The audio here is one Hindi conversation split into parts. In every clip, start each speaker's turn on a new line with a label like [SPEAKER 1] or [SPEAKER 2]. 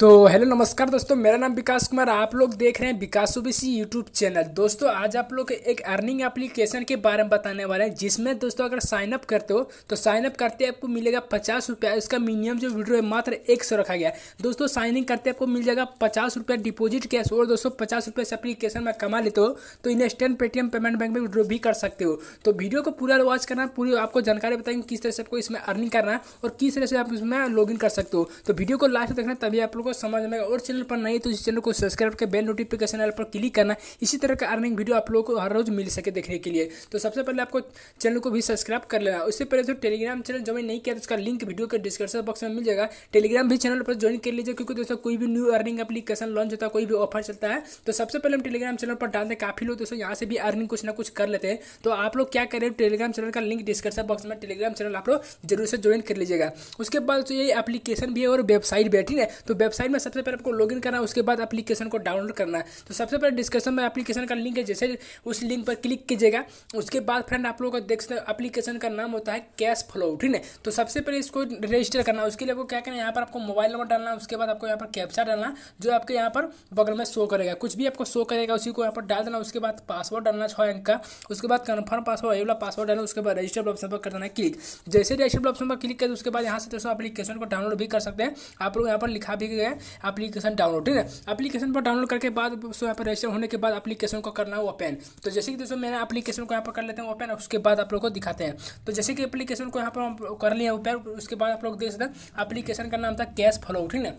[SPEAKER 1] तो हेलो नमस्कार दोस्तों मेरा नाम विकास कुमार आप लोग देख रहे हैं विकास ओबीसी यूट्यूब चैनल दोस्तों आज आप लोग एक अर्निंग एप्लीकेशन के बारे में बताने वाले हैं जिसमें दोस्तों अगर साइन अप करते हो तो साइन अप करते आपको मिलेगा पचास रुपया इसका मिनिमम जो वीडियो है मात्र एक सौ रखा गया है दोस्तों साइन इन करते आपको मिल जाएगा पचास रुपया डिपोजिट कैश और दोस्तों पचास रुपये इस एप्लीकेशन में कमा लेते हो तो इंस्टेंट पेटीएम पेमेंट बैंक में विड्रो भी कर सकते हो तो वीडियो को पूरा वॉच करना पूरी आपको जानकारी बताएंगे किस तरह से आपको इसमें अर्निंग करना है और किस तरह से आप इसमें लॉग कर सकते हो तो वीडियो को लास्ट देखना तभी आप लोग को समझ में और चैनल पर नहीं तो इस चैनल को सब्सक्राइब करके बेल नोटिफिकेशन पर क्लिक करना इसी तरह का अर्निंग वीडियो आप लोगों को हर रोज मिल सके देखने के लिए तो सबसे पहले आपको चैनल को भी सब्सक्राइब कर लेना उससे पहले जो टेलीग्राम चैनल ज्वाइन नहीं किया तो उसका लिंक वीडियो के डिस्क्रिप्शन बॉक्स में मिल जाएगा टेलीग्राम भी चैनल पर ज्वाइन कर लीजिए क्योंकि दोस्तों कोई भी न्यू अर्निंग एप्लीकेशन लॉन्च होता है कोई भी ऑफर चलता है तो सबसे पहले हम टेलीग्राम चैनल पर डालते हैं काफी लोग दोस्तों यहाँ से भी अर्निंग कुछ ना कुछ कर लेते हैं तो आप लोग क्या करें टेलीग्राम चैनल का लिंक डिस्क्रिप्शन बॉक्स में टेलीग्राम चैनल आप लोग जरूर से ज्वाइन कर लीजिएगा उसके बाद तो ये एप्लीकेशन भी है और वेबसाइट बैठी है तो वेबसाइट वेबसाइट में सबसे पहले आपको लॉगिन करना है उसके बाद एप्लीकेशन को डाउनलोड करना है तो सबसे पहले डिस्क्रिप्शन में एप्लीकेशन का लिंक है जैसे उस लिंक पर क्लिक कीजिएगा उसके बाद फ्रेंड आप लोग देख सकते एप्लीकेशन का नाम होता है कैश फ्लो ठीक है तो सबसे पहले इसको रजिस्टर करना उसके लिए आपको क्या करना है यहाँ पर आपको मोबाइल नंबर डालना उसके बाद आपको यहाँ पर कैप्चा डालना जो आपके यहाँ पर बगल में शो करेगा कुछ भी आपको शो करेगा उसी को यहाँ पर डाल देना उसके बाद पासवर्ड डालना छः अंक का उसके बाद कन्फर्म पासवर्ड ये वाला पासवर्ड डालना उसके बाद रजिस्टर ऑप्शन पर कर देना क्लिक जैसे रजिस्टर ऑप्शन पर क्लिक करें तो उसके बाद यहाँ से दोस्तों एप्लीकेशन को डाउनलोड भी कर सकते हैं आप लोग यहाँ पर लिखा भी गया है एप्लीकेशन डाउनलोड ठीक है एप्लीकेशन पर डाउनलोड करके बाद दोस्तों यहाँ पर रजिस्टर होने के बाद एप्लीकेशन को करना है ओपन तो जैसे कि दोस्तों मैंने एप्लीकेशन को यहाँ पर कर लेते हैं ओपन उसके बाद आप लोग को दिखाते हैं तो जैसे कि एप्लीकेशन को यहाँ पर कर लिया ओपन उसके बाद आप लोग देख सकते हैं एप्लीकेशन का नाम था कैश फ्लो ठीक है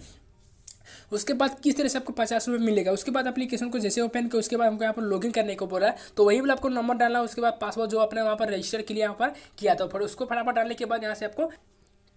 [SPEAKER 1] उसके बाद किस तरह से आपको पचास रुपये मिलेगा उसके बाद एप्लीकेशन को जैसे ओपन किया उसके बाद हमको यहाँ पर लॉगिन करने को बोला है तो वही बोला आपको नंबर डालना उसके बाद पासवर्ड जो आपने वहाँ पर रजिस्टर के लिए यहाँ पर किया था तो फिर उसको फटाफट डालने के बाद यहाँ से आपको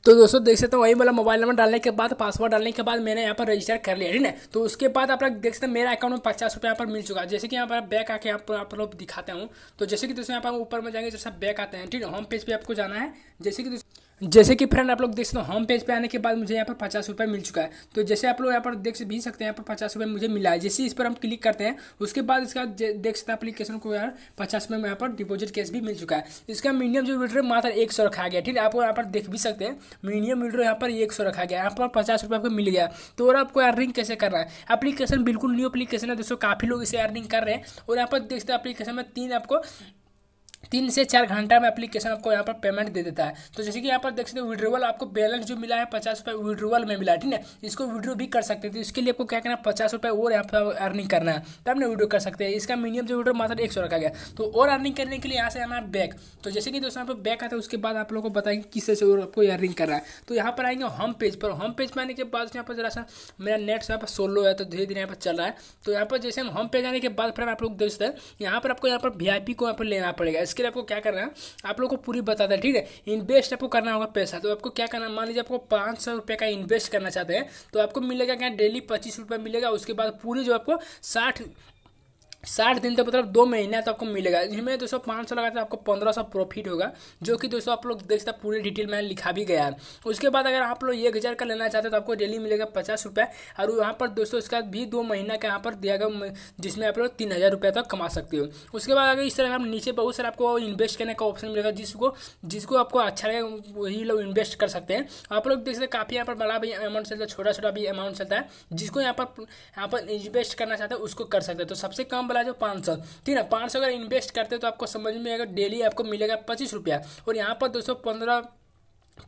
[SPEAKER 1] तो दोस्तों देख सकते हो वही वाला मोबाइल नंबर डालने के बाद पासवर्ड डालने के बाद मैंने यहाँ पर रजिस्टर कर लिया ठीक है तो उसके बाद आप लोग देख सकते हैं मेरा अकाउंट में पचास रुपये यहाँ पर मिल चुका है जैसे कि यहाँ पर बैक आके यहाँ पर आप लोग दिखाते हूँ तो जैसे कि दोस्तों यहाँ पर ऊपर में जाएंगे जैसे बैक आते हैं ठीक है होम पेज पर पे आपको जाना है जैसे कि जैसे कि फ्रेंड आप लोग देख सकते हो होम पेज पे आने के बाद मुझे यहाँ पर पचास रुपये मिल चुका है तो जैसे आप लोग यहाँ पर देख भी सकते हैं यहाँ पर पचास रुपये मुझे मिला है जैसे इस पर हम क्लिक करते हैं उसके बाद इसका देख सकते हैं अपलीकेशन को यार पचास रुपये में यहाँ पर डिपोजिट कैश भी मिल चुका है इसका मिनिमम जो विड्रो मात्र एक सौ रखा गया ठीक है आप यहाँ पर देख भी सकते हैं मिनिमम विड्रो यहाँ पर एक सौ रखा गया यहाँ पर पचास रुपये आपको मिल गया तो और आपको यार रिंग कैसे रहा है अपलीकेशन बिल्कुल न्यू अपलीकेशन है दोस्तों काफ़ी लोग इसे अर्निंग कर रहे हैं और यहाँ पर देख सकते हैं अपलीकेशन में तीन आपको तीन से चार घंटा में एप्लीकेशन आपको यहाँ पर पेमेंट दे देता है तो जैसे कि यहाँ पर देख सकते हो विड्रोवल आपको बैलेंस जो मिला है पचास रुपये विड्रोवल में मिला है ठीक है इसको विड्रो भी कर सकते थे इसके लिए आपको क्या करना है पचास रुपये और यहाँ पर अर्निंग करना है तब ना विड्रो कर सकते हैं इसका मिनिमम जो विड्रो मात्र एक सौ रखा गया तो और अर्निंग करने के लिए यहाँ से आना है बैक तो जैसे कि दोस्तों यहाँ पर बैक आता है उसके बाद आप लोग को बताएंगे किससे से और आपको अर्निंग करना है तो यहाँ पर आएंगे होम पेज पर होम पेज पर आने के बाद यहाँ पर जरा सा मेरा नेट यहाँ पर सोलो है तो धीरे धीरे यहाँ पर चल रहा है तो यहाँ पर जैसे हम होम पेज आने के बाद फिर आप लोग देख सकते हैं यहाँ पर आपको यहाँ पर वी को यहाँ पर लेना पड़ेगा इसके लिए आपको क्या करना है आप लोग को पूरी बता दें ठीक है इन्वेस्ट आपको करना होगा पैसा तो आपको क्या करना मान लीजिए आपको पाँच सौ रुपये का इन्वेस्ट करना चाहते हैं तो आपको मिलेगा क्या डेली पच्चीस रुपये मिलेगा उसके बाद पूरी जो आपको साठ साठ दिन तो मतलब दो महीना तक आपको मिलेगा इसमें दो सौ पाँच सौ लगाते आपको पंद्रह सौ प्रॉफिट होगा जो कि दोस्तों आप लोग देख सकते हैं पूरी डिटेल में लिखा भी गया है उसके बाद अगर आप लोग एक हज़ार का लेना चाहते हैं तो आपको डेली मिलेगा पचास रुपये और यहाँ पर दोस्तों इसका भी दो महीना का यहाँ पर दिया गया जिसमें आप लोग तीन हज़ार रुपये तक कमा सकते हो उसके बाद अगर इस तरह आप नीचे बहुत सारे आपको इन्वेस्ट करने का ऑप्शन मिलेगा जिसको जिसको आपको अच्छा लगे वही लोग इन्वेस्ट कर सकते हैं आप लोग देख सकते हैं काफ़ी यहाँ पर बड़ा भी अमाउंट चलता है छोटा छोटा भी अमाउंट चलता है जिसको यहाँ पर यहाँ पर इन्वेस्ट करना चाहते हैं उसको कर सकते हैं तो सबसे कम वाला जो पाँच सौ ठीक है पाँच सौ अगर इन्वेस्ट करते तो आपको समझ में आएगा डेली आपको मिलेगा पच्चीस रुपया और यहाँ पर दोस्तों पंद्रह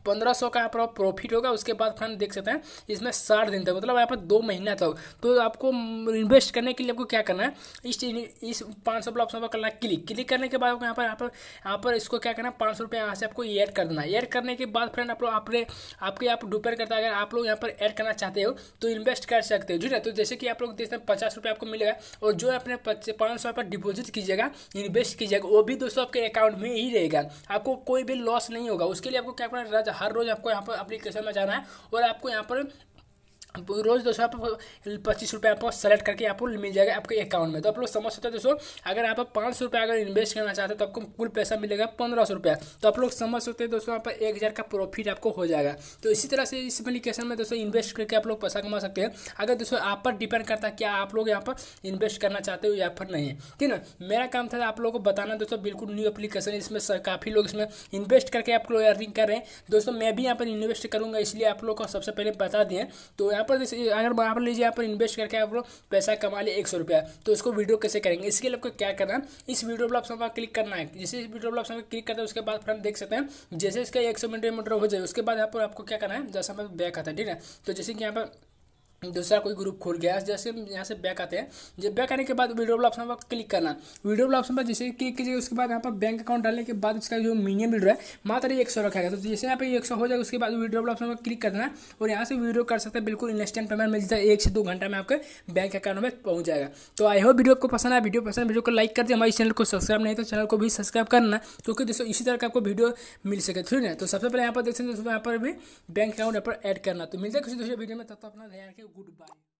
[SPEAKER 1] पंद्रह सौ का यहाँ पर प्रॉफिट होगा उसके बाद फ्रेंड देख सकते हैं इसमें साठ दिन तक मतलब यहाँ पर दो महीना तक तो आपको इन्वेस्ट करने के लिए आपको क्या करना है इस इस पाँच सौ ऑप्शन पर करना है क्लिक क्लिक करने के बाद आपको यहाँ पर यहाँ पर यहाँ पर इसको क्या करना है पाँच सौ रुपये यहाँ से आपको ऐड कर देना है ऐड करने के बाद फ्रेंड आप लोग आपने आपके यहाँ पर डिपेयर करता है अगर आप लोग यहाँ पर ऐड करना चाहते हो तो इन्वेस्ट कर सकते हो ठीक ना तो जैसे कि आप लोग देखते हैं पचास रुपये आपको मिलेगा और जो अपने पाँच सौ पर डिपोजिट कीजिएगा इन्वेस्ट कीजिएगा वो भी दोस्तों आपके अकाउंट में ही रहेगा आपको कोई भी लॉस नहीं होगा उसके लिए आपको क्या करना हर रोज आपको यहाँ पर अप्लीकेशन में जाना है और आपको यहाँ पर रोज़ दोस्तों आप पच्चीस रुपये आपको सेलेक्ट करके आपको मिल जाएगा आपके अकाउंट में तो आप लोग समझ सकते हो दोस्तों अगर आप पाँच सौ रुपये अगर इन्वेस्ट करना चाहते हो तो आपको कुल पैसा मिलेगा पंद्रह सौ रुपया तो आप लोग समझ सकते हो दोस्तों आप एक हज़ार का प्रॉफिट आपको हो जाएगा तो इसी तरह से इस एप्लीकेशन में दोस्तों इन्वेस्ट करके आप लोग पैसा कमा सकते हैं अगर दोस्तों आप पर डिपेंड करता है क्या आप लोग यहाँ पर इन्वेस्ट करना चाहते हो या फिर नहीं ठीक है मेरा काम था आप लोगों को बताना दोस्तों बिल्कुल न्यू एप्लीकेशन है इसमें काफ़ी लोग इसमें इन्वेस्ट करके आप लोग अर्निंग कर रहे हैं दोस्तों मैं भी यहाँ पर इन्वेस्ट करूँगा इसलिए आप लोग को सबसे पहले बता दें तो यहाँ यहाँ पर अगर यहाँ पर लीजिए यहाँ पर इन्वेस्ट करके आप लोग पैसा कमा लिए एक सौ रुपया तो उसको वीडियो कैसे करेंगे इसके लिए आपको क्या करना है इस वीडियो पर ऑप्शन क्लिक करना है जैसे इस वीडियो पर ऑप्शन क्लिक करते हैं उसके बाद फ्रेंड देख सकते हैं जैसे इसका एक सौ मीटर हो जाए उसके बाद यहाँ पर आपको क्या करना है जैसा मैं बैक आता है ठीक है तो जैसे कि यहाँ पर दूसरा कोई ग्रुप खुल गया जैसे यहाँ से बैक आते हैं जब बैक आने के बाद वीडियो वाला ऑप्शन पर क्लिक करना वीडियो वाला ऑप्शन पर जैसे क्लिक कीजिए उसके बाद यहाँ पर बैंक अकाउंट डालने के बाद उसका जो मिनिमम वीडियो है मात्र एक सौ रखा गया तो जैसे यहाँ पे एक सौ हो जाएगा उसके बाद वीडियो वाला ऑप्शन पर क्लिक करना और यहाँ से वीडियो कर सकते हैं बिल्कुल इंस्टेंट पेमेंट मिल जाए एक से दो घंटा में आपके बैंक अकाउंट में पहुंच जाएगा तो आई होप वीडियो को पसंद आया वीडियो पसंद वीडियो को लाइक कर दिया हमारे चैनल को सब्सक्राइब नहीं तो चैनल को भी सब्सक्राइब करना क्योंकि दोस्तों इसी तरह का आपको वीडियो मिल सके ठीक है तो सबसे पहले यहाँ पर देखते हैं हैं यहाँ पर भी बैंक अकाउंट यहाँ पर एड करना तो मिलता है किसी दूसरे वीडियो में तब तक अपना ध्यान रखें goodbye